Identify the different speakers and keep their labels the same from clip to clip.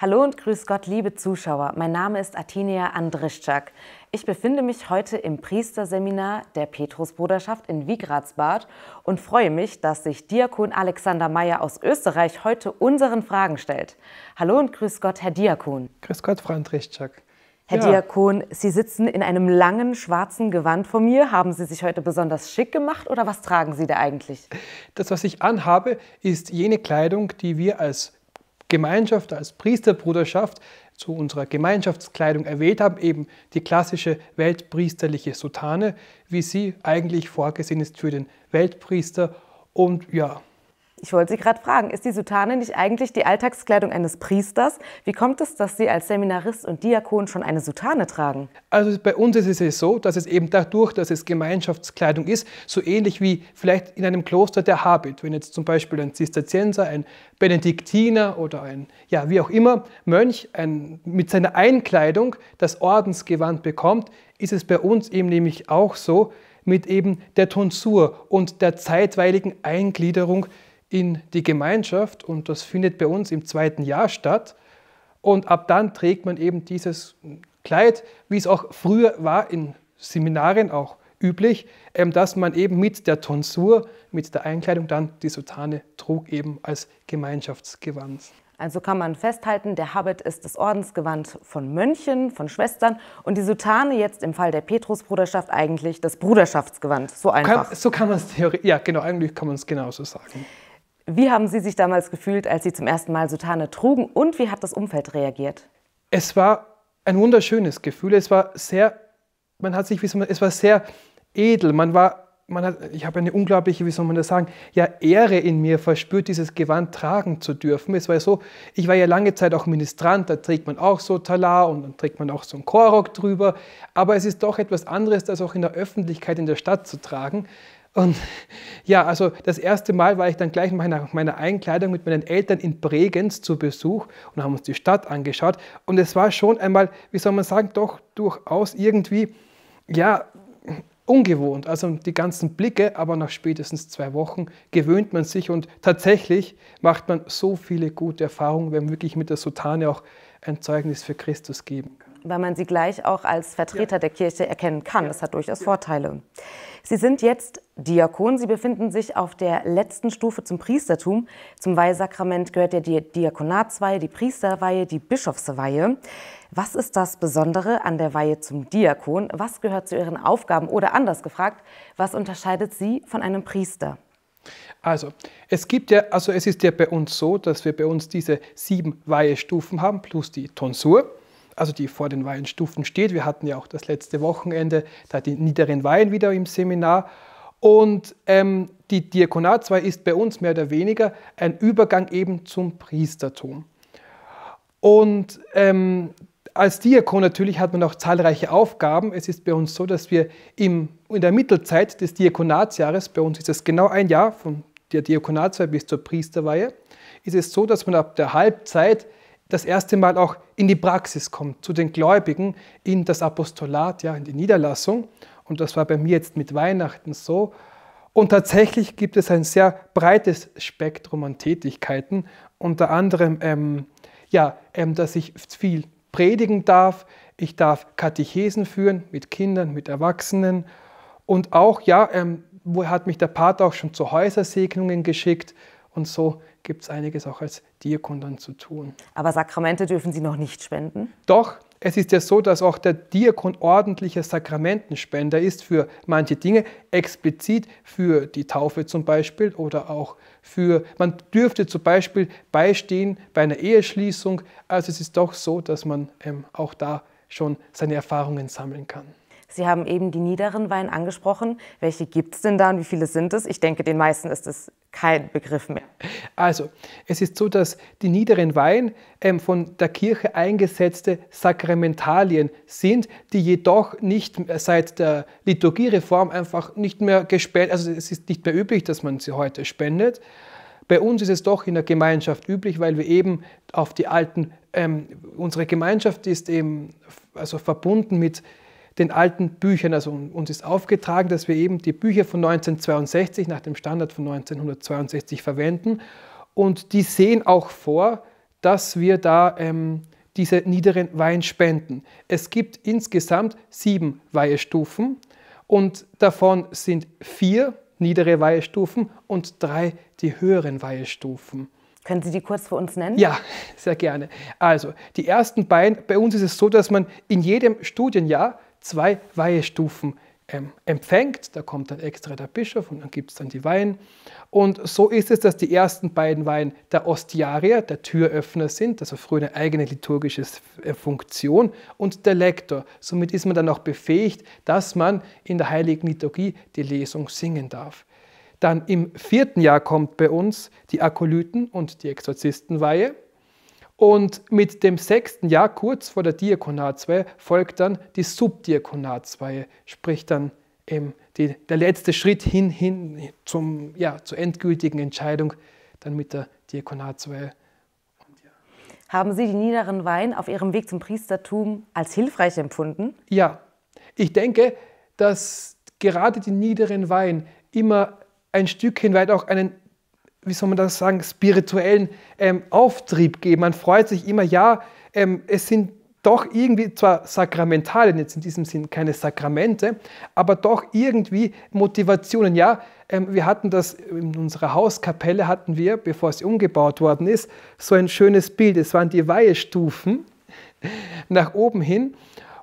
Speaker 1: Hallo und grüß Gott, liebe Zuschauer. Mein Name ist Artinia Andrischczak. Ich befinde mich heute im Priesterseminar der Petrusbruderschaft in Wiegratsbad und freue mich, dass sich Diakon Alexander Meyer aus Österreich heute unseren Fragen stellt. Hallo und grüß Gott, Herr Diakon. Grüß Gott, Frau Andrischczak. Herr ja. Diakon, Sie sitzen in einem langen schwarzen Gewand vor mir. Haben Sie sich heute besonders schick gemacht oder was tragen Sie da eigentlich?
Speaker 2: Das, was ich anhabe, ist jene Kleidung, die wir als Gemeinschaft als Priesterbruderschaft zu unserer Gemeinschaftskleidung erwählt haben, eben die klassische weltpriesterliche Sutane, wie sie eigentlich vorgesehen ist für den
Speaker 1: Weltpriester. Und ja, ich wollte Sie gerade fragen, ist die Soutane nicht eigentlich die Alltagskleidung eines Priesters? Wie kommt es, dass Sie als Seminarist und Diakon schon eine Soutane tragen? Also
Speaker 2: bei uns ist es so, dass es eben dadurch, dass es Gemeinschaftskleidung ist, so ähnlich wie vielleicht in einem Kloster der Habit. Wenn jetzt zum Beispiel ein Zisterzienser, ein Benediktiner oder ein, ja, wie auch immer, Mönch ein, mit seiner Einkleidung das Ordensgewand bekommt, ist es bei uns eben nämlich auch so mit eben der Tonsur und der zeitweiligen Eingliederung in die Gemeinschaft und das findet bei uns im zweiten Jahr statt. Und ab dann trägt man eben dieses Kleid, wie es auch früher war in Seminaren auch üblich, ähm, dass man eben mit der Tonsur, mit der Einkleidung dann die Sutane trug, eben als Gemeinschaftsgewand. Also
Speaker 1: kann man festhalten, der Habit ist das Ordensgewand von Mönchen, von Schwestern und die Sutane jetzt im Fall der Petrusbruderschaft eigentlich das Bruderschaftsgewand. So einfach. Kann, so
Speaker 2: kann man es theoretisch, ja
Speaker 1: genau, eigentlich kann man es genauso sagen. Wie haben Sie sich damals gefühlt, als Sie zum ersten Mal Sutane trugen und wie hat das Umfeld reagiert?
Speaker 2: Es war ein wunderschönes Gefühl. Es war sehr, man hat sich, wie soll man, es war sehr edel. Man war, man hat, ich habe eine unglaubliche, wie soll man das sagen, ja, Ehre in mir verspürt, dieses Gewand tragen zu dürfen. Es war ja so, ich war ja lange Zeit auch Ministrant, da trägt man auch so Talar und dann trägt man auch so einen Chorrock drüber. Aber es ist doch etwas anderes, das auch in der Öffentlichkeit in der Stadt zu tragen. Und ja, also das erste Mal war ich dann gleich nach meiner Einkleidung mit meinen Eltern in Bregenz zu Besuch und haben uns die Stadt angeschaut. Und es war schon einmal, wie soll man sagen, doch durchaus irgendwie, ja, ungewohnt. Also die ganzen Blicke, aber nach spätestens zwei Wochen gewöhnt man sich und tatsächlich macht man so viele gute Erfahrungen, wenn man wirklich mit der Sotane auch ein Zeugnis für Christus geben kann
Speaker 1: weil man sie gleich auch als Vertreter ja. der Kirche erkennen kann. Ja. Das hat durchaus ja. Vorteile. Sie sind jetzt Diakon. Sie befinden sich auf der letzten Stufe zum Priestertum. Zum Weihsakrament gehört ja die Diakonatsweihe, die Priesterweihe, die Bischofsweihe. Was ist das Besondere an der Weihe zum Diakon? Was gehört zu Ihren Aufgaben? Oder anders gefragt, was unterscheidet Sie von einem Priester?
Speaker 2: Also, es gibt ja, also es ist ja bei uns so, dass wir bei uns diese sieben Weihestufen haben, plus die Tonsur also die vor den Weinstufen steht. Wir hatten ja auch das letzte Wochenende da die niederen Weihen wieder im Seminar. Und ähm, die Diakonatsweihe ist bei uns mehr oder weniger ein Übergang eben zum Priestertum. Und ähm, als Diakon natürlich hat man auch zahlreiche Aufgaben. Es ist bei uns so, dass wir im, in der Mittelzeit des Diakonatsjahres, bei uns ist es genau ein Jahr von der Diakonatsweihe bis zur Priesterweihe, ist es so, dass man ab der Halbzeit das erste Mal auch in die Praxis kommt, zu den Gläubigen, in das Apostolat, ja, in die Niederlassung. Und das war bei mir jetzt mit Weihnachten so. Und tatsächlich gibt es ein sehr breites Spektrum an Tätigkeiten, unter anderem, ähm, ja, ähm, dass ich viel predigen darf, ich darf Katechesen führen mit Kindern, mit Erwachsenen und auch, ja, ähm, wo hat mich der Pater auch schon zu Häusersegnungen geschickt und so gibt es einiges auch als Diakon dann zu tun.
Speaker 1: Aber Sakramente dürfen Sie noch nicht spenden?
Speaker 2: Doch, es ist ja so, dass auch der Diakon ordentlicher Sakramentenspender ist für manche Dinge, explizit für die Taufe zum Beispiel oder auch für, man dürfte zum Beispiel beistehen bei einer Eheschließung. Also es ist doch so, dass man ähm, auch da schon seine Erfahrungen sammeln
Speaker 1: kann. Sie haben eben die niederen Wein angesprochen. Welche gibt es denn da und wie viele sind es? Ich denke, den meisten ist es kein Begriff mehr. Also, es ist so, dass die niederen Weihen
Speaker 2: ähm, von der Kirche eingesetzte Sakramentalien sind, die jedoch nicht seit der Liturgiereform einfach nicht mehr gespendet, also es ist nicht mehr üblich, dass man sie heute spendet. Bei uns ist es doch in der Gemeinschaft üblich, weil wir eben auf die alten, ähm, unsere Gemeinschaft ist eben also verbunden mit den alten Büchern. Also uns ist aufgetragen, dass wir eben die Bücher von 1962 nach dem Standard von 1962 verwenden. Und die sehen auch vor, dass wir da ähm, diese niederen Weihen spenden. Es gibt insgesamt sieben Weihestufen und davon sind vier niedere Weihestufen und drei die höheren Weihestufen.
Speaker 1: Können Sie die kurz für uns nennen? Ja,
Speaker 2: sehr gerne. Also, die ersten beiden, bei uns ist es so, dass man in jedem Studienjahr zwei Weihestufen ähm, empfängt. Da kommt dann extra der Bischof und dann gibt es dann die Weihen. Und so ist es, dass die ersten beiden Weihen der Ostiarier, der Türöffner sind, also früher eine eigene liturgische äh, Funktion, und der Lektor. Somit ist man dann auch befähigt, dass man in der heiligen Liturgie die Lesung singen darf. Dann im vierten Jahr kommt bei uns die Akolyten und die Exorzistenweihe. Und mit dem sechsten Jahr, kurz vor der Diakonatsweihe, folgt dann die Subdiakonatsweihe, sprich dann eben die, der letzte Schritt hin, hin zum, ja, zur endgültigen Entscheidung, dann mit der Diakonatsweihe.
Speaker 1: Haben Sie die niederen Weihen auf Ihrem Weg zum Priestertum als hilfreich empfunden? Ja, ich
Speaker 2: denke, dass
Speaker 1: gerade die niederen Weihen immer ein
Speaker 2: Stückchen weit auch einen wie soll man das sagen, spirituellen ähm, Auftrieb geben. Man freut sich immer, ja, ähm, es sind doch irgendwie zwar Sakramentale, jetzt in diesem Sinn keine Sakramente, aber doch irgendwie Motivationen. Ja, ähm, wir hatten das in unserer Hauskapelle, hatten wir, bevor sie umgebaut worden ist, so ein schönes Bild. Es waren die Weihestufen nach oben hin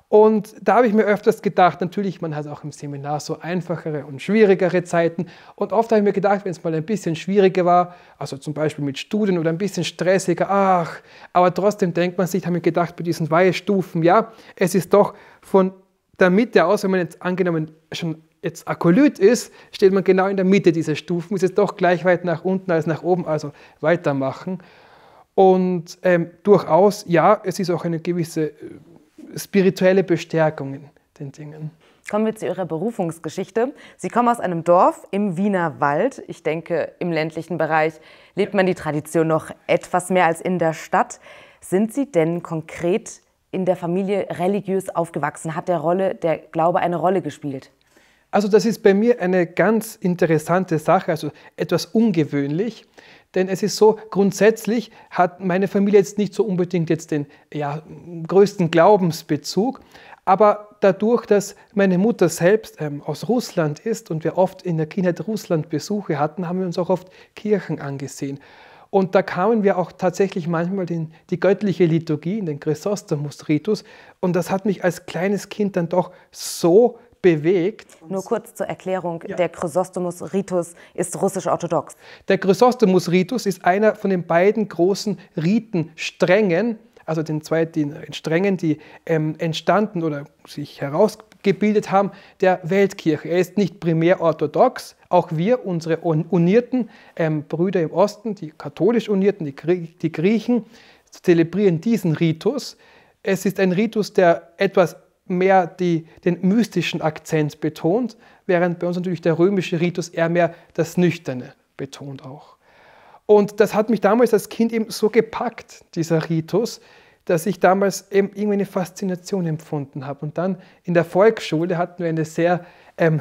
Speaker 2: und da habe ich mir öfters gedacht, natürlich, man hat auch im Seminar so einfachere und schwierigere Zeiten. Und oft habe ich mir gedacht, wenn es mal ein bisschen schwieriger war, also zum Beispiel mit Studien oder ein bisschen stressiger, ach, aber trotzdem denkt man sich, habe ich mir gedacht, bei diesen Weihestufen, ja, es ist doch von der Mitte aus, wenn man jetzt angenommen schon jetzt Akolyt ist, steht man genau in der Mitte dieser Stufen, ist jetzt doch gleich weit nach unten als nach oben, also weitermachen. Und ähm, durchaus, ja, es ist auch eine gewisse äh, spirituelle Bestärkung in
Speaker 1: den Dingen. Kommen wir zu Ihrer Berufungsgeschichte. Sie kommen aus einem Dorf im Wiener Wald. Ich denke, im ländlichen Bereich lebt man die Tradition noch etwas mehr als in der Stadt. Sind Sie denn konkret in der Familie religiös aufgewachsen? Hat der, Rolle, der Glaube eine Rolle gespielt?
Speaker 2: Also das ist bei mir eine ganz interessante Sache, also etwas ungewöhnlich. Denn es ist so, grundsätzlich hat meine Familie jetzt nicht so unbedingt jetzt den ja, größten Glaubensbezug, aber dadurch, dass meine Mutter selbst ähm, aus Russland ist und wir oft in der Kindheit Russland-Besuche hatten, haben wir uns auch oft Kirchen angesehen. Und da kamen wir auch tatsächlich manchmal in die göttliche Liturgie, in den Chrysostomus-Ritus. Und das hat mich als kleines Kind dann doch so bewegt. Nur kurz zur Erklärung, ja. der Chrysostomus-Ritus ist russisch-orthodox. Der Chrysostomus-Ritus ist einer von den beiden großen Ritensträngen, also den zwei den Strängen, die ähm, entstanden oder sich herausgebildet haben, der Weltkirche. Er ist nicht primär orthodox. Auch wir, unsere unierten ähm, Brüder im Osten, die katholisch unierten, die, Grie die Griechen, zelebrieren diesen Ritus. Es ist ein Ritus, der etwas mehr die, den mystischen Akzent betont, während bei uns natürlich der römische Ritus eher mehr das Nüchterne betont auch. Und das hat mich damals als Kind eben so gepackt, dieser Ritus, dass ich damals eben irgendwie eine Faszination empfunden habe. Und dann in der Volksschule hatten wir eine sehr ähm,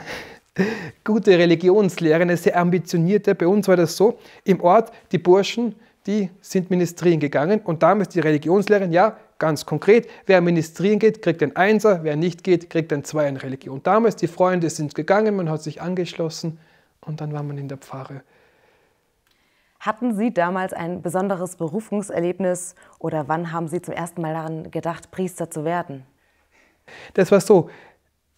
Speaker 2: gute Religionslehre, eine sehr ambitionierte. Bei uns war das so, im Ort, die Burschen, die sind ministrieren gegangen und damals die Religionslehrerin, ja, Ganz konkret, wer ministrieren geht, kriegt den Einser, wer nicht geht, kriegt den Zweier in Religion. Damals, die Freunde sind gegangen, man hat sich angeschlossen und dann war man in der
Speaker 1: Pfarre. Hatten Sie damals ein besonderes Berufungserlebnis oder wann haben Sie zum ersten Mal daran gedacht, Priester zu werden?
Speaker 2: Das war so.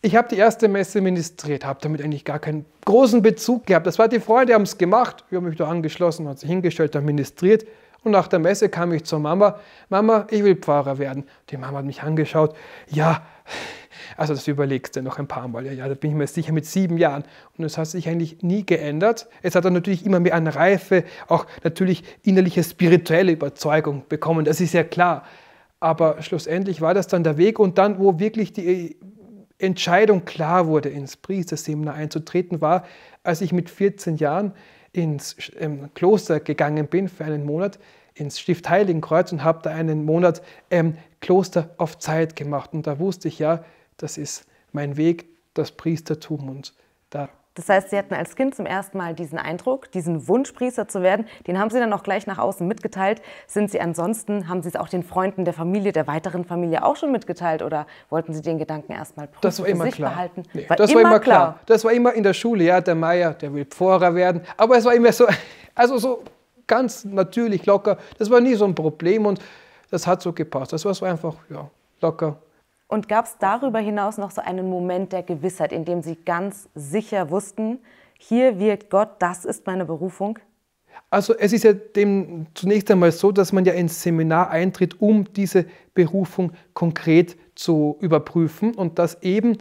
Speaker 2: Ich habe die erste Messe ministriert, habe damit eigentlich gar keinen großen Bezug gehabt. Das war die Freunde, haben es gemacht, Ich habe mich da angeschlossen, hat sich hingestellt, dann ministriert. Und nach der Messe kam ich zur Mama. Mama, ich will Pfarrer werden. Die Mama hat mich angeschaut. Ja, also das überlegst du noch ein paar Mal. Ja, ja, da bin ich mir sicher mit sieben Jahren. Und das hat sich eigentlich nie geändert. Es hat dann natürlich immer mehr an Reife, auch natürlich innerliche spirituelle Überzeugung bekommen. Das ist ja klar. Aber schlussendlich war das dann der Weg und dann, wo wirklich die äh, Entscheidung klar wurde, ins Priesterseminar einzutreten, war, als ich mit 14 Jahren ins ähm, Kloster gegangen bin für einen Monat ins Stift Heiligenkreuz und habe da einen Monat ähm, Kloster auf Zeit gemacht. Und da wusste ich ja, das ist mein Weg, das Priestertum und da.
Speaker 1: Das heißt, Sie hatten als Kind zum ersten Mal diesen Eindruck, diesen Wunsch, Priester zu werden. Den haben Sie dann auch gleich nach außen mitgeteilt. Sind Sie ansonsten, haben Sie es auch den Freunden der Familie, der weiteren Familie auch schon mitgeteilt oder wollten Sie den Gedanken erstmal prüfen? Das war immer klar. Behalten? Nee, war das immer war immer klar. klar.
Speaker 2: Das war immer in der Schule, ja, der Meier, der will Pfarrer werden. Aber es war immer so, also so ganz natürlich locker. Das war nie so ein Problem und das hat so gepasst. Das war so einfach, ja, locker.
Speaker 1: Und gab es darüber hinaus noch so einen Moment der Gewissheit, in dem Sie ganz sicher wussten, hier wirkt Gott, das ist meine Berufung?
Speaker 2: Also es ist ja dem zunächst einmal so, dass man ja ins Seminar eintritt, um diese Berufung konkret zu überprüfen und dass eben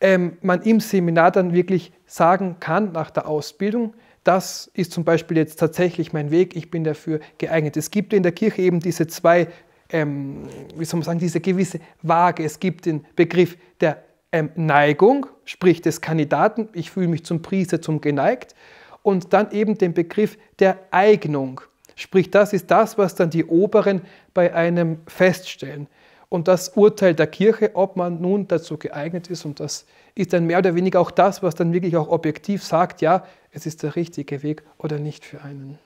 Speaker 2: ähm, man im Seminar dann wirklich sagen kann nach der Ausbildung, das ist zum Beispiel jetzt tatsächlich mein Weg, ich bin dafür geeignet. Es gibt in der Kirche eben diese zwei, ähm, wie soll man sagen, diese gewisse Waage. Es gibt den Begriff der ähm, Neigung, sprich des Kandidaten, ich fühle mich zum Priester, zum geneigt, und dann eben den Begriff der Eignung, sprich das ist das, was dann die Oberen bei einem feststellen. Und das Urteil der Kirche, ob man nun dazu geeignet ist, und das ist dann mehr oder weniger auch das, was dann wirklich auch objektiv sagt, ja, es ist der richtige Weg oder nicht für einen.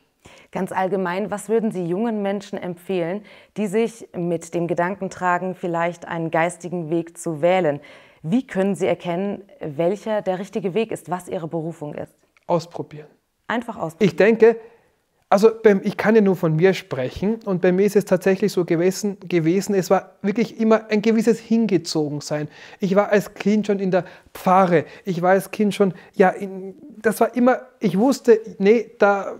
Speaker 1: Ganz allgemein, was würden Sie jungen Menschen empfehlen, die sich mit dem Gedanken tragen, vielleicht einen geistigen Weg zu wählen? Wie können Sie erkennen, welcher der richtige Weg ist, was Ihre Berufung ist? Ausprobieren.
Speaker 2: Einfach ausprobieren. Ich denke, also ich kann ja nur von mir sprechen und bei mir ist es tatsächlich so gewesen, gewesen, es war wirklich immer ein gewisses Hingezogensein. Ich war als Kind schon in der Pfarre, ich war als Kind schon, ja, in, das war immer, ich wusste, nee, da,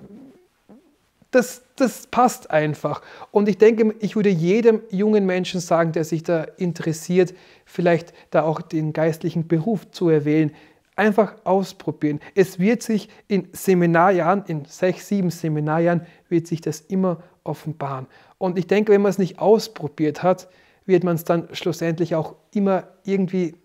Speaker 2: das, das passt einfach. Und ich denke, ich würde jedem jungen Menschen sagen, der sich da interessiert, vielleicht da auch den geistlichen Beruf zu erwählen, Einfach ausprobieren. Es wird sich in Seminarjahren, in sechs, sieben Seminarjahren, wird sich das immer offenbaren. Und ich denke, wenn man es nicht ausprobiert hat, wird man es dann schlussendlich auch immer irgendwie,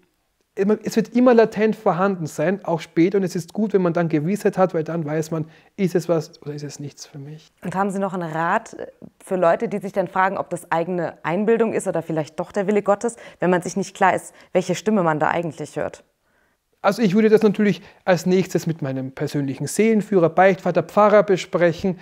Speaker 2: es wird immer latent vorhanden sein, auch spät. Und es ist gut, wenn man dann Gewissheit hat, weil dann weiß man, ist es was oder ist es nichts für mich.
Speaker 1: Und haben Sie noch einen Rat für Leute, die sich dann fragen, ob das eigene Einbildung ist oder vielleicht doch der Wille Gottes, wenn man sich nicht klar ist, welche Stimme man da eigentlich hört?
Speaker 2: Also ich würde das natürlich als nächstes mit meinem persönlichen Seelenführer, Beichtvater, Pfarrer besprechen.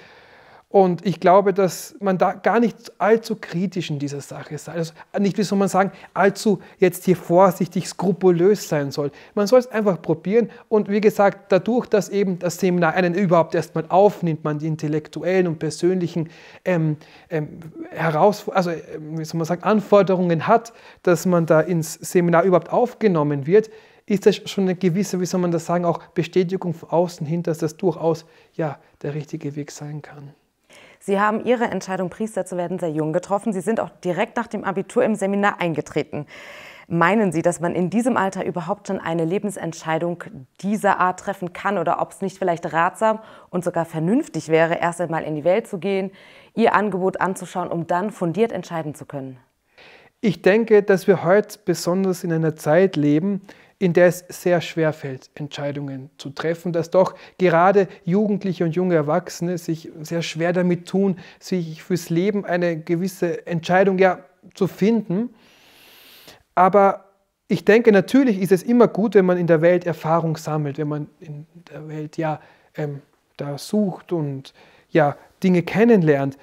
Speaker 2: Und ich glaube, dass man da gar nicht allzu kritisch in dieser Sache sein Also nicht, wie soll man sagen, allzu jetzt hier vorsichtig, skrupulös sein soll. Man soll es einfach probieren. Und wie gesagt, dadurch, dass eben das Seminar einen überhaupt erstmal aufnimmt, man die intellektuellen und persönlichen ähm, ähm, Heraus also, ähm, wie soll man sagen, Anforderungen hat, dass man da ins Seminar überhaupt aufgenommen wird, ist das schon eine gewisse, wie soll man das sagen, auch Bestätigung von außen hin, dass das durchaus ja, der richtige Weg sein kann.
Speaker 1: Sie haben Ihre Entscheidung, Priester zu werden, sehr jung getroffen. Sie sind auch direkt nach dem Abitur im Seminar eingetreten. Meinen Sie, dass man in diesem Alter überhaupt schon eine Lebensentscheidung dieser Art treffen kann oder ob es nicht vielleicht ratsam und sogar vernünftig wäre, erst einmal in die Welt zu gehen, Ihr Angebot anzuschauen, um dann fundiert entscheiden zu können?
Speaker 2: Ich denke, dass wir heute besonders in einer Zeit leben, in der es sehr schwer fällt, Entscheidungen zu treffen, dass doch gerade Jugendliche und junge Erwachsene sich sehr schwer damit tun, sich fürs Leben eine gewisse Entscheidung ja zu finden. Aber ich denke, natürlich ist es immer gut, wenn man in der Welt Erfahrung sammelt, wenn man in der Welt ja ähm, da sucht und ja Dinge kennenlernt.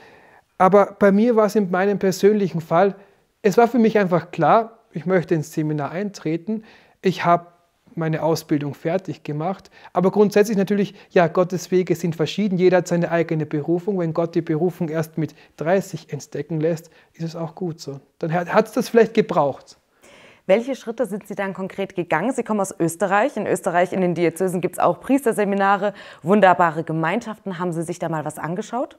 Speaker 2: Aber bei mir war es in meinem persönlichen Fall, es war für mich einfach klar, ich möchte ins Seminar eintreten ich habe meine Ausbildung fertig gemacht. Aber grundsätzlich natürlich, ja, Gottes Wege sind verschieden. Jeder hat seine eigene Berufung. Wenn Gott die Berufung erst mit 30 entdecken lässt,
Speaker 1: ist es auch gut so. Dann hat es das vielleicht gebraucht. Welche Schritte sind Sie dann konkret gegangen? Sie kommen aus Österreich. In Österreich, in den Diözesen gibt es auch Priesterseminare, wunderbare Gemeinschaften. Haben Sie sich da mal was angeschaut?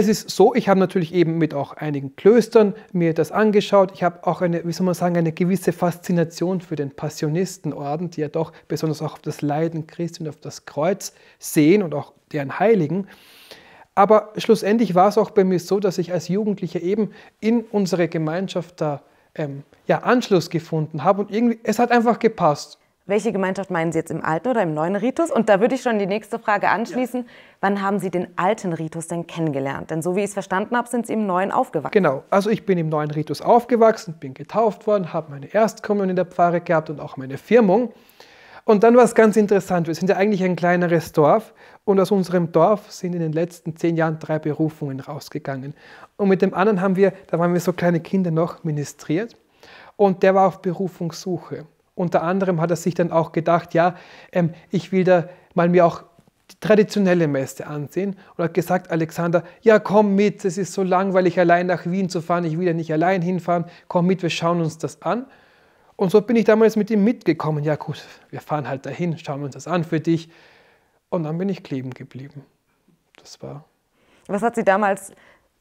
Speaker 2: Es ist so, ich habe natürlich eben mit auch einigen Klöstern mir das angeschaut. Ich habe auch eine, wie soll man sagen, eine gewisse Faszination für den Passionistenorden, die ja doch besonders auch auf das Leiden Christi und auf das Kreuz sehen und auch deren Heiligen. Aber schlussendlich war es auch bei mir so, dass ich als Jugendlicher eben
Speaker 1: in unsere Gemeinschaft da ähm, ja, Anschluss gefunden habe und irgendwie, es hat einfach gepasst welche Gemeinschaft meinen Sie jetzt im alten oder im neuen Ritus? Und da würde ich schon die nächste Frage anschließen. Ja. Wann haben Sie den alten Ritus denn kennengelernt? Denn so wie ich es verstanden habe, sind Sie im neuen aufgewachsen. Genau,
Speaker 2: also ich bin im neuen Ritus aufgewachsen, bin getauft worden, habe meine Erstkommunion in der Pfarre gehabt und auch meine Firmung. Und dann war es ganz interessant, wir sind ja eigentlich ein kleineres Dorf und aus unserem Dorf sind in den letzten zehn Jahren drei Berufungen rausgegangen. Und mit dem anderen haben wir, da waren wir so kleine Kinder noch, ministriert und der war auf Berufungssuche unter anderem hat er sich dann auch gedacht, ja, ähm, ich will da mal mir auch die traditionelle Messe ansehen und hat gesagt, Alexander, ja komm mit, es ist so langweilig, allein nach Wien zu fahren, ich will ja nicht allein hinfahren, komm mit, wir schauen uns das an. Und so bin ich damals mit ihm mitgekommen, ja gut, wir fahren halt dahin, schauen uns das an für dich. Und dann bin ich kleben geblieben. Das war. Was hat Sie damals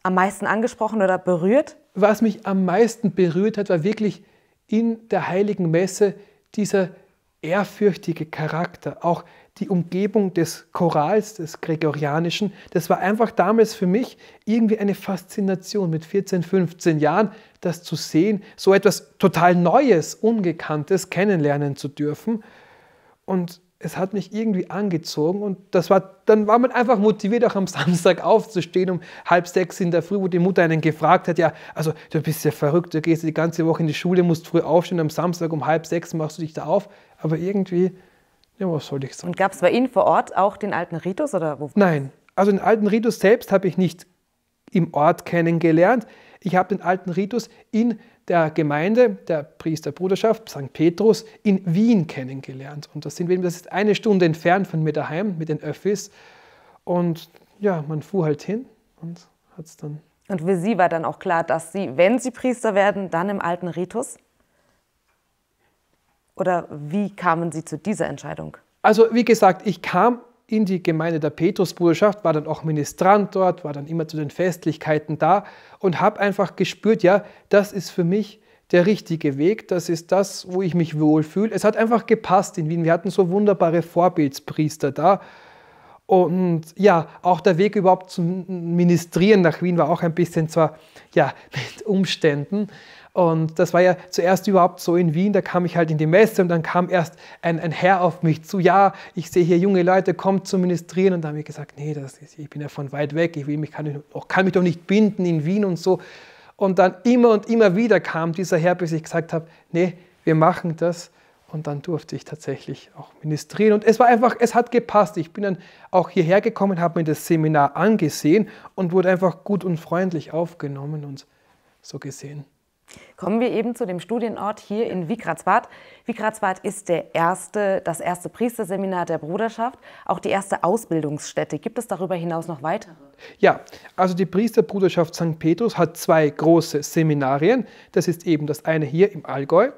Speaker 2: am meisten
Speaker 1: angesprochen oder
Speaker 2: berührt? Was mich am meisten berührt hat, war wirklich in der heiligen Messe dieser ehrfürchtige Charakter, auch die Umgebung des Chorals, des Gregorianischen, das war einfach damals für mich irgendwie eine Faszination mit 14, 15 Jahren, das zu sehen, so etwas total Neues, Ungekanntes kennenlernen zu dürfen. Und es hat mich irgendwie angezogen und das war, dann war man einfach motiviert, auch am Samstag aufzustehen um halb sechs in der Früh, wo die Mutter einen gefragt hat, ja, also du bist ja verrückt, du gehst die ganze Woche in die Schule, musst früh aufstehen, am Samstag um halb sechs machst du dich da auf, aber irgendwie, ja, was soll ich sagen.
Speaker 1: Und gab es bei Ihnen vor Ort auch den alten Ritus oder wo?
Speaker 2: Nein, also den alten Ritus selbst habe ich nicht im Ort kennengelernt. Ich habe den alten Ritus in der Gemeinde, der Priesterbruderschaft St. Petrus in Wien kennengelernt. Und das sind wir, das ist eine Stunde entfernt von mir daheim mit den Öffis. Und ja, man fuhr halt hin und hat es dann.
Speaker 1: Und für Sie war dann auch klar, dass Sie, wenn Sie Priester werden, dann im alten Ritus? Oder wie kamen Sie zu dieser Entscheidung?
Speaker 2: Also wie gesagt, ich kam in die Gemeinde der Petrusbruderschaft, war dann auch Ministrant dort, war dann immer zu den Festlichkeiten da und habe einfach gespürt, ja, das ist für mich der richtige Weg, das ist das, wo ich mich wohlfühle. Es hat einfach gepasst in Wien. Wir hatten so wunderbare Vorbildspriester da. Und ja, auch der Weg überhaupt zum Ministrieren nach Wien war auch ein bisschen zwar ja, mit Umständen, und das war ja zuerst überhaupt so in Wien, da kam ich halt in die Messe und dann kam erst ein, ein Herr auf mich zu, ja, ich sehe hier junge Leute, kommt zum Ministrieren. Und da habe ich gesagt, nee, das ist, ich bin ja von weit weg, ich will mich, kann, ich, kann mich doch nicht binden in Wien und so. Und dann immer und immer wieder kam dieser Herr, bis ich gesagt habe, nee, wir machen das. Und dann durfte ich tatsächlich auch ministrieren. Und es war einfach, es hat gepasst. Ich bin dann auch hierher gekommen, habe mir das Seminar angesehen und wurde einfach gut und freundlich aufgenommen und so gesehen.
Speaker 1: Kommen wir eben zu dem Studienort hier in Wiegratsbad. Wiegratsbad ist der erste, das erste Priesterseminar der Bruderschaft, auch die erste Ausbildungsstätte. Gibt es darüber hinaus noch weitere?
Speaker 2: Ja, also die Priesterbruderschaft St. Petrus hat zwei große Seminarien. Das ist eben das eine hier im Allgäu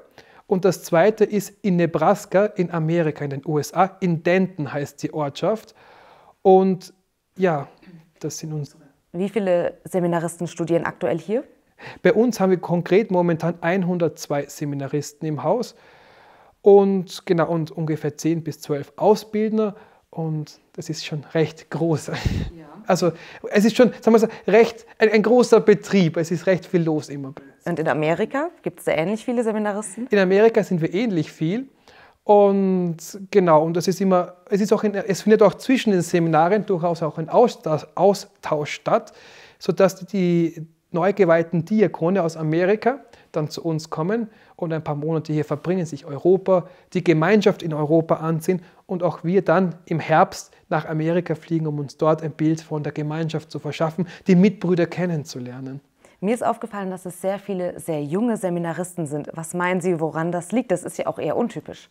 Speaker 2: und das zweite ist in Nebraska in Amerika, in den USA. In Denton heißt die Ortschaft. Und
Speaker 1: ja, das sind unsere. Wie viele Seminaristen studieren aktuell hier?
Speaker 2: Bei uns haben wir konkret momentan 102 Seminaristen im Haus und genau und ungefähr 10 bis 12 Ausbildner und das ist schon recht groß. Ja. Also es ist schon, sagen wir so, recht ein, ein, großer Betrieb. Es ist recht viel los immer. Und in Amerika gibt es da ähnlich viele Seminaristen? In Amerika sind wir ähnlich viel. Und genau, und das ist immer, es ist auch in, es findet auch zwischen den Seminaren durchaus auch ein Austausch, Austausch statt, sodass die, neugeweihten Diakone aus Amerika dann zu uns kommen und ein paar Monate hier verbringen, sich Europa, die Gemeinschaft in Europa anziehen und auch wir dann im Herbst nach Amerika fliegen, um uns dort ein Bild von der Gemeinschaft zu verschaffen, die Mitbrüder kennenzulernen.
Speaker 1: Mir ist aufgefallen, dass es sehr viele sehr junge Seminaristen sind. Was meinen Sie, woran das liegt? Das ist ja auch eher untypisch.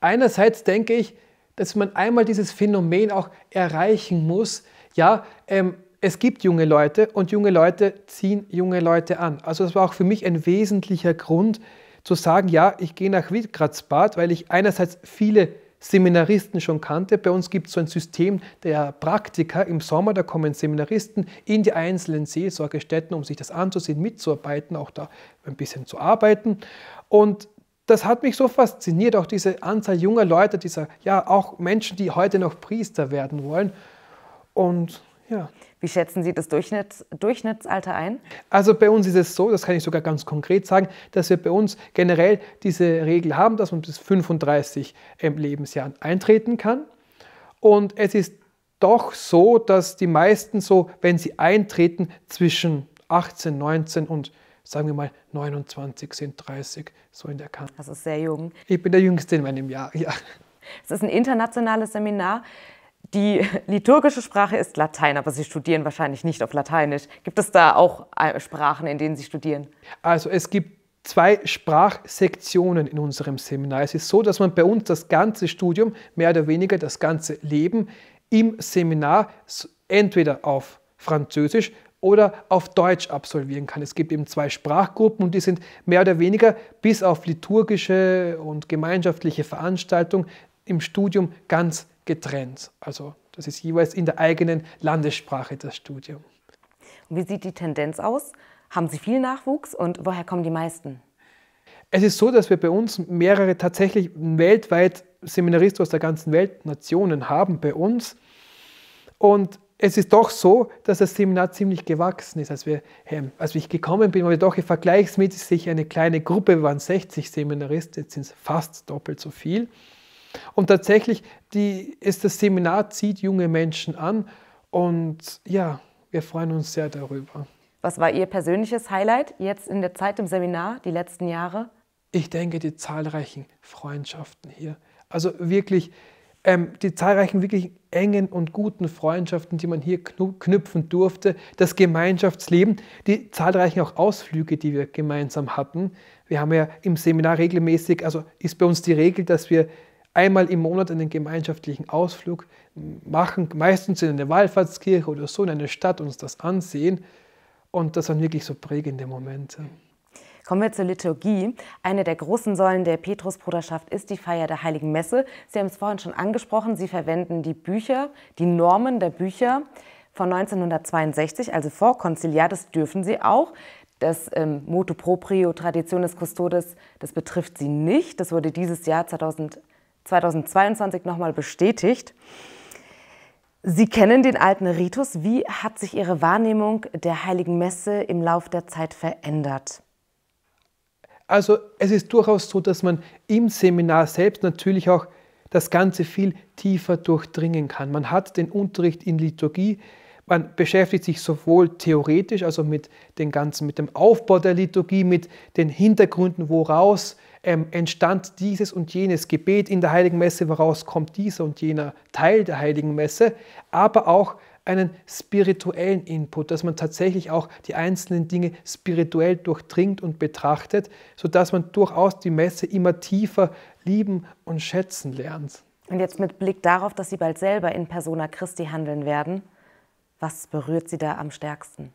Speaker 1: Einerseits denke ich, dass man einmal dieses Phänomen auch
Speaker 2: erreichen muss, ja, ähm, es gibt junge Leute und junge Leute ziehen junge Leute an. Also das war auch für mich ein wesentlicher Grund zu sagen, ja, ich gehe nach Witgratzbad, weil ich einerseits viele Seminaristen schon kannte. Bei uns gibt es so ein System der Praktika im Sommer, da kommen Seminaristen in die einzelnen Seelsorgestätten, um sich das anzusehen, mitzuarbeiten, auch da ein bisschen zu arbeiten. Und das hat mich so fasziniert, auch diese Anzahl junger Leute, dieser, ja, auch Menschen, die heute noch Priester werden wollen. Und ja. Wie schätzen Sie das Durchschnitts Durchschnittsalter ein? Also bei uns ist es so, das kann ich sogar ganz konkret sagen, dass wir bei uns generell diese Regel haben, dass man bis 35 im Lebensjahr eintreten kann. Und es ist doch so, dass die meisten so, wenn sie eintreten, zwischen 18, 19 und sagen wir mal 29 sind, 30, so in der Kante. Das ist sehr jung. Ich bin der Jüngste in
Speaker 1: meinem Jahr, ja. Es ist ein internationales Seminar. Die liturgische Sprache ist Latein, aber Sie studieren wahrscheinlich nicht auf Lateinisch. Gibt es da auch äh, Sprachen, in denen Sie studieren?
Speaker 2: Also es gibt zwei Sprachsektionen in unserem Seminar. Es ist so, dass man bei uns das ganze Studium, mehr oder weniger das ganze Leben im Seminar entweder auf Französisch oder auf Deutsch absolvieren kann. Es gibt eben zwei Sprachgruppen und die sind mehr oder weniger bis auf liturgische und gemeinschaftliche Veranstaltungen im Studium ganz getrennt. Also das ist
Speaker 1: jeweils in der eigenen Landessprache das Studium. Und wie sieht die Tendenz aus? Haben Sie viel Nachwuchs und woher kommen die meisten?
Speaker 2: Es ist so, dass wir bei uns mehrere tatsächlich weltweit Seminaristen aus der ganzen Welt, Nationen haben bei uns. Und es ist doch so, dass das Seminar ziemlich gewachsen ist. Als, wir, als ich gekommen bin, war wir doch vergleichsmäßig eine kleine Gruppe, wir waren 60 Seminaristen, jetzt sind es fast doppelt so viel. Und tatsächlich die, ist das Seminar zieht junge Menschen an und ja, wir freuen uns sehr darüber.
Speaker 1: Was war Ihr persönliches Highlight jetzt in der Zeit im Seminar, die letzten Jahre?
Speaker 2: Ich denke, die zahlreichen Freundschaften hier. Also wirklich, ähm, die zahlreichen wirklich engen und guten Freundschaften, die man hier knüpfen durfte, das Gemeinschaftsleben, die zahlreichen auch Ausflüge, die wir gemeinsam hatten. Wir haben ja im Seminar regelmäßig, also ist bei uns die Regel, dass wir einmal im Monat einen gemeinschaftlichen Ausflug machen, meistens in eine Wallfahrtskirche oder so in eine Stadt uns das ansehen. Und das waren wirklich so prägende Momente.
Speaker 1: Kommen wir zur Liturgie. Eine der großen Säulen der Petrusbruderschaft ist die Feier der Heiligen Messe. Sie haben es vorhin schon angesprochen, Sie verwenden die Bücher, die Normen der Bücher von 1962, also vor Konziliar, das dürfen Sie auch. Das ähm, Motu Proprio, Tradition des Custodes, das betrifft Sie nicht. Das wurde dieses Jahr 2021 2022 nochmal bestätigt. Sie kennen den alten Ritus. Wie hat sich Ihre Wahrnehmung der heiligen Messe im Laufe der Zeit verändert?
Speaker 2: Also es ist durchaus so, dass man im Seminar selbst natürlich auch das Ganze viel tiefer durchdringen kann. Man hat den Unterricht in Liturgie, man beschäftigt sich sowohl theoretisch, also mit, den ganzen, mit dem Aufbau der Liturgie, mit den Hintergründen, woraus ähm, entstand dieses und jenes Gebet in der Heiligen Messe, woraus kommt dieser und jener Teil der Heiligen Messe, aber auch einen spirituellen Input, dass man tatsächlich auch die einzelnen Dinge spirituell durchdringt und betrachtet, sodass man durchaus die Messe immer tiefer lieben und schätzen lernt.
Speaker 1: Und jetzt mit Blick darauf, dass Sie bald selber in Persona Christi handeln werden, was berührt Sie da am stärksten?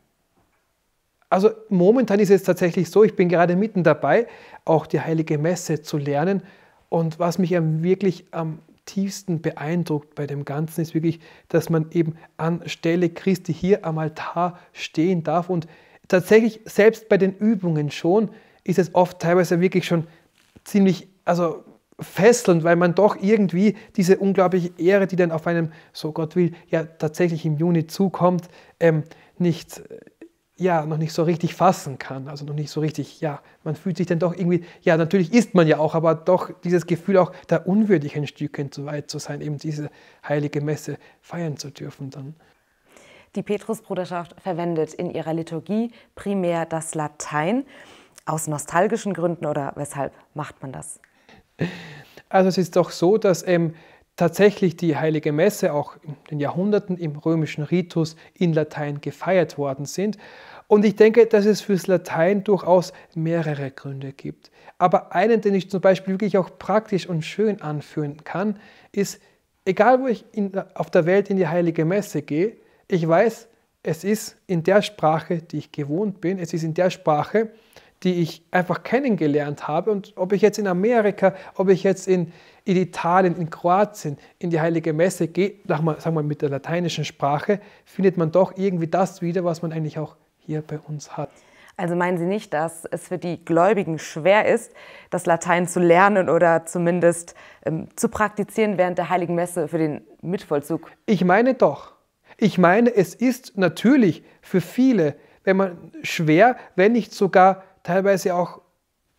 Speaker 2: Also momentan ist es tatsächlich so, ich bin gerade mitten dabei, auch die heilige Messe zu lernen. Und was mich wirklich am tiefsten beeindruckt bei dem Ganzen ist wirklich, dass man eben anstelle Christi hier am Altar stehen darf. Und tatsächlich, selbst bei den Übungen schon, ist es oft teilweise wirklich schon ziemlich, also fesselnd, weil man doch irgendwie diese unglaubliche Ehre, die dann auf einem, so Gott will, ja tatsächlich im Juni zukommt, ähm, nicht, ja, noch nicht so richtig fassen kann, also noch nicht so richtig, ja, man fühlt sich dann doch irgendwie, ja, natürlich ist man ja auch, aber doch dieses Gefühl auch, da unwürdig ein Stückchen zu weit zu sein, eben diese heilige Messe feiern zu dürfen dann.
Speaker 1: Die Petrusbruderschaft verwendet in ihrer Liturgie primär das Latein. Aus nostalgischen Gründen oder weshalb macht man das?
Speaker 2: Also es ist doch so, dass ähm, tatsächlich die heilige Messe
Speaker 1: auch in den Jahrhunderten
Speaker 2: im römischen Ritus in Latein gefeiert worden sind. Und ich denke, dass es fürs Latein durchaus mehrere Gründe gibt. Aber einen, den ich zum Beispiel wirklich auch praktisch und schön anführen kann, ist, egal wo ich in, auf der Welt in die heilige Messe gehe, ich weiß, es ist in der Sprache, die ich gewohnt bin, es ist in der Sprache, die ich einfach kennengelernt habe. Und ob ich jetzt in Amerika, ob ich jetzt in, in Italien, in Kroatien, in die Heilige Messe geht, sagen wir mit der lateinischen Sprache, findet man doch irgendwie das wieder, was man eigentlich auch hier bei uns hat.
Speaker 1: Also meinen Sie nicht, dass es für die Gläubigen schwer ist, das Latein zu lernen oder zumindest ähm, zu praktizieren während der Heiligen Messe für den Mitvollzug? Ich meine doch.
Speaker 2: Ich meine, es ist natürlich für viele, wenn man schwer, wenn nicht sogar teilweise auch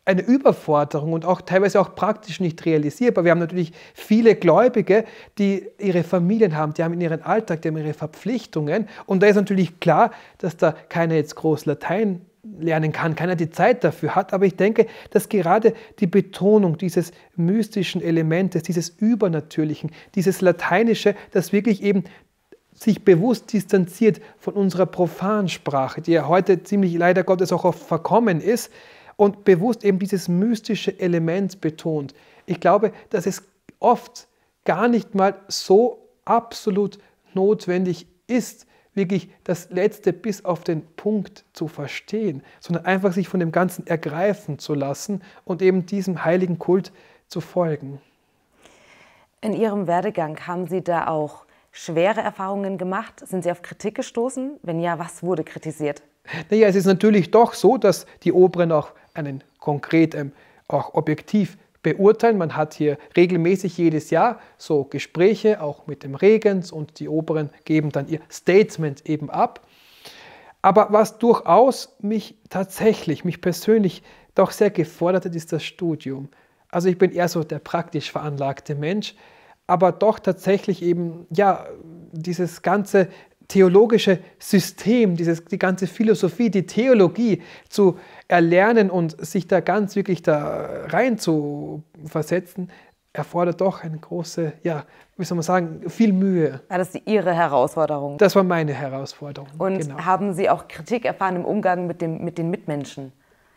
Speaker 2: eine Überforderung und auch teilweise auch praktisch nicht realisierbar. Wir haben natürlich viele Gläubige, die ihre Familien haben, die haben ihren Alltag, die haben ihre Verpflichtungen. Und da ist natürlich klar, dass da keiner jetzt groß Latein lernen kann, keiner die Zeit dafür hat. Aber ich denke, dass gerade die Betonung dieses mystischen Elementes, dieses Übernatürlichen, dieses Lateinische, das wirklich eben sich bewusst distanziert von unserer profanen Sprache, die ja heute ziemlich leider Gottes auch oft verkommen ist, und bewusst eben dieses mystische Element betont. Ich glaube, dass es oft gar nicht mal so absolut notwendig ist, wirklich das Letzte bis auf den Punkt zu verstehen, sondern einfach sich von dem Ganzen ergreifen zu lassen und eben diesem heiligen Kult zu folgen.
Speaker 1: In Ihrem Werdegang haben Sie da auch schwere Erfahrungen gemacht? Sind Sie auf Kritik gestoßen? Wenn ja, was wurde kritisiert?
Speaker 2: Naja, es ist natürlich doch so, dass die Oberen auch einen konkret ähm, auch objektiv beurteilen. Man hat hier regelmäßig jedes Jahr so Gespräche, auch mit dem Regens und die Oberen geben dann ihr Statement eben ab. Aber was durchaus mich tatsächlich, mich persönlich doch sehr gefordert hat, ist das Studium. Also ich bin eher so der praktisch veranlagte Mensch, aber doch tatsächlich eben, ja, dieses ganze theologische System, dieses, die ganze Philosophie, die Theologie zu erlernen und sich da ganz wirklich da rein zu versetzen, erfordert doch eine große, ja, wie soll man sagen, viel Mühe.
Speaker 1: War das Ihre Herausforderung? Das
Speaker 2: war meine Herausforderung. Und genau.
Speaker 1: haben Sie auch Kritik erfahren im Umgang mit, dem, mit den Mitmenschen?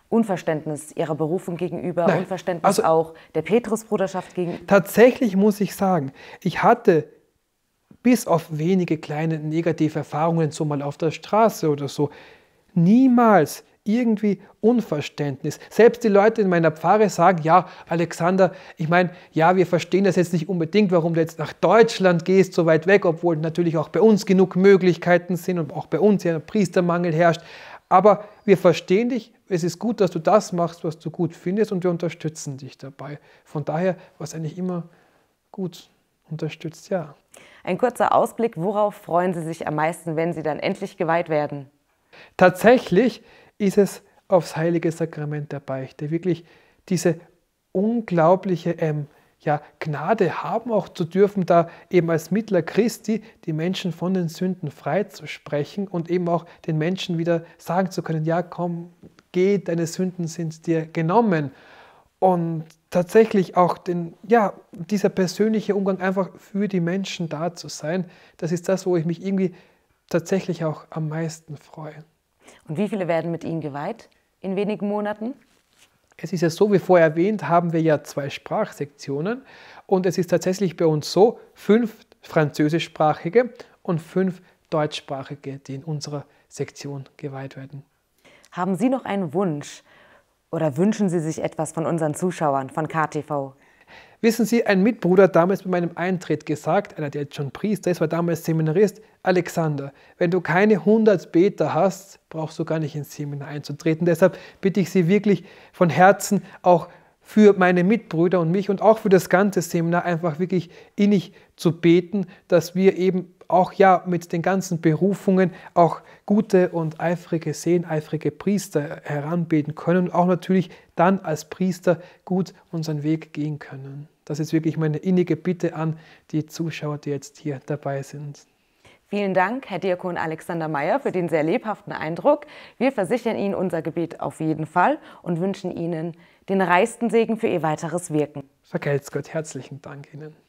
Speaker 1: Unverständnis ihrer Berufung gegenüber, Nein, Unverständnis also, auch der Petrusbruderschaft gegenüber?
Speaker 2: Tatsächlich muss ich sagen, ich hatte bis auf wenige kleine negative Erfahrungen, so mal auf der Straße oder so, niemals irgendwie Unverständnis. Selbst die Leute in meiner Pfarre sagen, ja, Alexander, ich meine, ja, wir verstehen das jetzt nicht unbedingt, warum du jetzt nach Deutschland gehst, so weit weg, obwohl natürlich auch bei uns genug Möglichkeiten sind und auch bei uns ja ein Priestermangel herrscht. Aber wir verstehen dich, es ist gut, dass du das machst, was du gut findest und wir unterstützen dich dabei. Von daher war es eigentlich immer gut unterstützt, ja.
Speaker 1: Ein kurzer Ausblick, worauf freuen Sie sich am meisten, wenn Sie dann endlich geweiht werden?
Speaker 2: Tatsächlich ist es aufs heilige Sakrament der Beichte. Wirklich diese unglaubliche ähm, ja, Gnade haben auch zu dürfen, da eben als Mittler Christi die Menschen von den Sünden freizusprechen und eben auch den Menschen wieder sagen zu können, ja komm, geh, deine Sünden sind dir genommen. Und tatsächlich auch den, ja, dieser persönliche Umgang einfach für die Menschen da zu sein, das ist das, wo ich mich irgendwie tatsächlich auch am meisten freue.
Speaker 1: Und wie viele werden mit Ihnen geweiht in wenigen Monaten?
Speaker 2: Es ist ja so, wie vorher erwähnt, haben wir ja zwei Sprachsektionen und es ist tatsächlich bei uns so, fünf französischsprachige und
Speaker 1: fünf deutschsprachige, die in unserer Sektion geweiht werden. Haben Sie noch einen Wunsch oder wünschen Sie sich etwas von unseren Zuschauern von KTV?
Speaker 2: Wissen Sie, ein Mitbruder hat damals bei meinem Eintritt gesagt, einer, der jetzt schon Priester ist, war damals Seminarist, Alexander, wenn du keine 100 Beter hast, brauchst du gar nicht ins Seminar einzutreten. Deshalb bitte ich Sie wirklich von Herzen auch für meine Mitbrüder und mich und auch für das ganze Seminar einfach wirklich innig zu beten, dass wir eben auch ja mit den ganzen Berufungen auch gute und eifrige eifrige Priester heranbilden können und auch natürlich dann als Priester gut unseren Weg gehen können. Das ist wirklich meine innige Bitte an die Zuschauer, die jetzt hier dabei sind.
Speaker 1: Vielen Dank, Herr Diakon Alexander Mayer, für den sehr lebhaften Eindruck. Wir versichern Ihnen unser Gebet auf jeden Fall und wünschen Ihnen den reichsten Segen für Ihr weiteres Wirken. Vergelt's Gott, herzlichen Dank Ihnen.